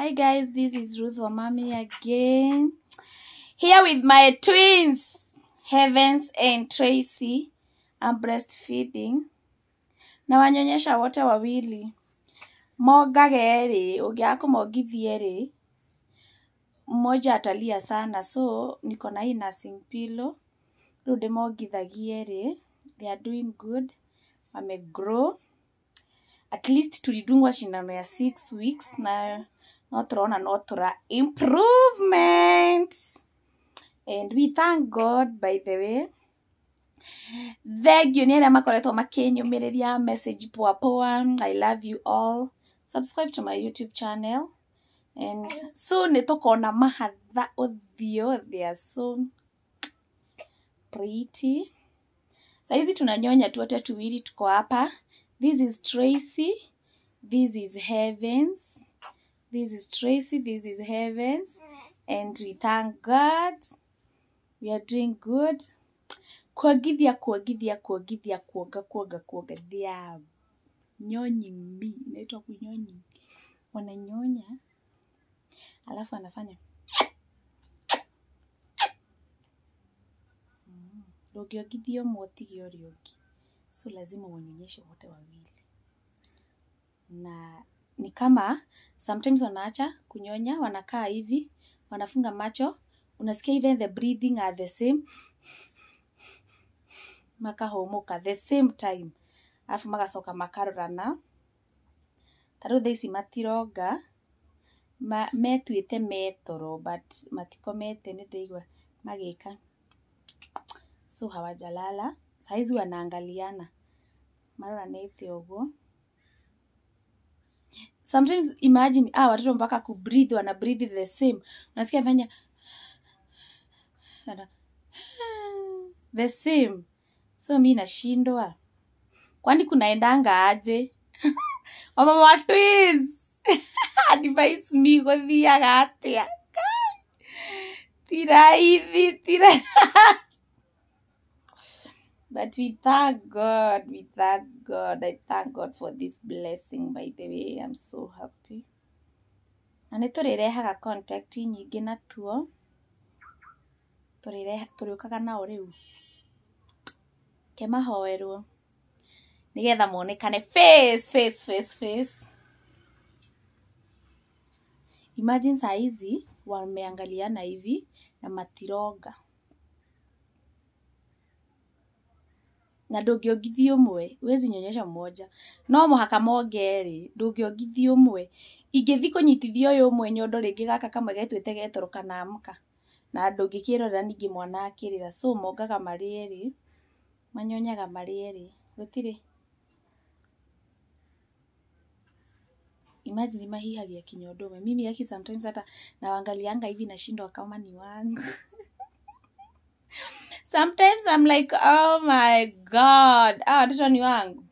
Hi guys, this is Ruth Wamami again. Here with my twins, Heavens and Tracy. I'm breastfeeding. Na wanyonyesha wote wawili. Moga ri, ukiaa kumogithie ri. Moja atalia sana so niko na hii nursing pillow. Rude ndĩmongithagie ri. They are doing good. Wame grow. At least tulidungwa shindano ya six weeks na no tũrona no tũra improvement and we thank god by the way thengiå nä arä a makoretwo makä rä message poa poa i love you all subscribe to my youtube channel and soon nä tå kona mahatha å they are so pretty saizi tunanyonya tuote tuwili tuko hapa this is tracy this is heavens This is Tracy. This is Heavens. And we thank God. We are doing good. Kuagithia, kuagithia, kuagithia, kuoga, kuoga, kuoga. They nyonyi mbi me. Inaitwa kunyonying. Wananyonya. Alafu anafanya. Ndũngĩongithio mm. ũmwe ũtige ũrĩa ũngĩ. So lazima wanyonyeshe wote wawili. Na ni kama sometimes wanaacha kunyonya, wanakaa hivi, wanafunga macho, unasikia even the breathing are the same makahomoka the same time alafu magacoka makarorana ta rä u thaici matironga ma, metuä metoro but matikomete nä ndaigua magä so hawajalala saizi wanaangaliana maroranä te å guo sometimes imagine ah, watoto mpaka kubreathe wana breathe the same unasikia venye the same so mi nashindwa kwani kunaendanga aje mama wa twins advice mi guthiaga atia tira, raithi tira... But we thank God, we thank God. I thank God for this blessing, by the way. I'm so happy. Na nä tå rä rehaga contact nyingä natuo tå rä ũkaga nao rä u kemahoerwo nä getha monekane face face face face imagine saa hizi wameangaliana hivi na matironga na ndũngĩongithia ũmwe huwezi nyonyesha mmoja no mũhaka monge rĩ ndũngĩongithia ũmwe ingĩthiĩ kũnyitithia ũyũ ũmwe nyondo rĩngĩ gaka kamwe getwĩte getoro kana kanaamka na ndũngĩkĩrora ningĩ mwana akĩrĩra so mongaga marĩ erĩ manyonyaga marĩ erĩ gũtirĩ imagine mahihagia kinyondo ũmwe mimi haki sometimes hata na wangalianga hivi nashindwa kama ni wangu sometimes i'm like oh my god ah watoto ni wangu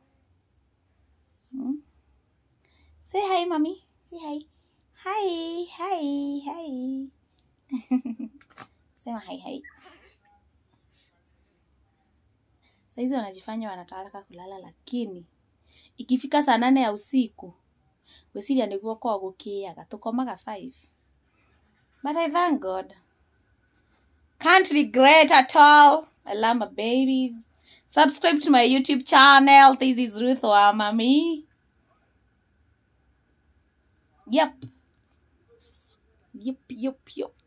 hmm? say hi mami say hi hi hi hi sema hi hai sahizi wanajifanya wanataka kulala lakini ikifika saa nane ya usiku wesiri andikuo kwagukiaga tukomaga five but i thank god Can't regret at all. I love my babies. Subscribe to my YouTube channel. This is Ruth Wamami. Yep. Yep, yep, yep.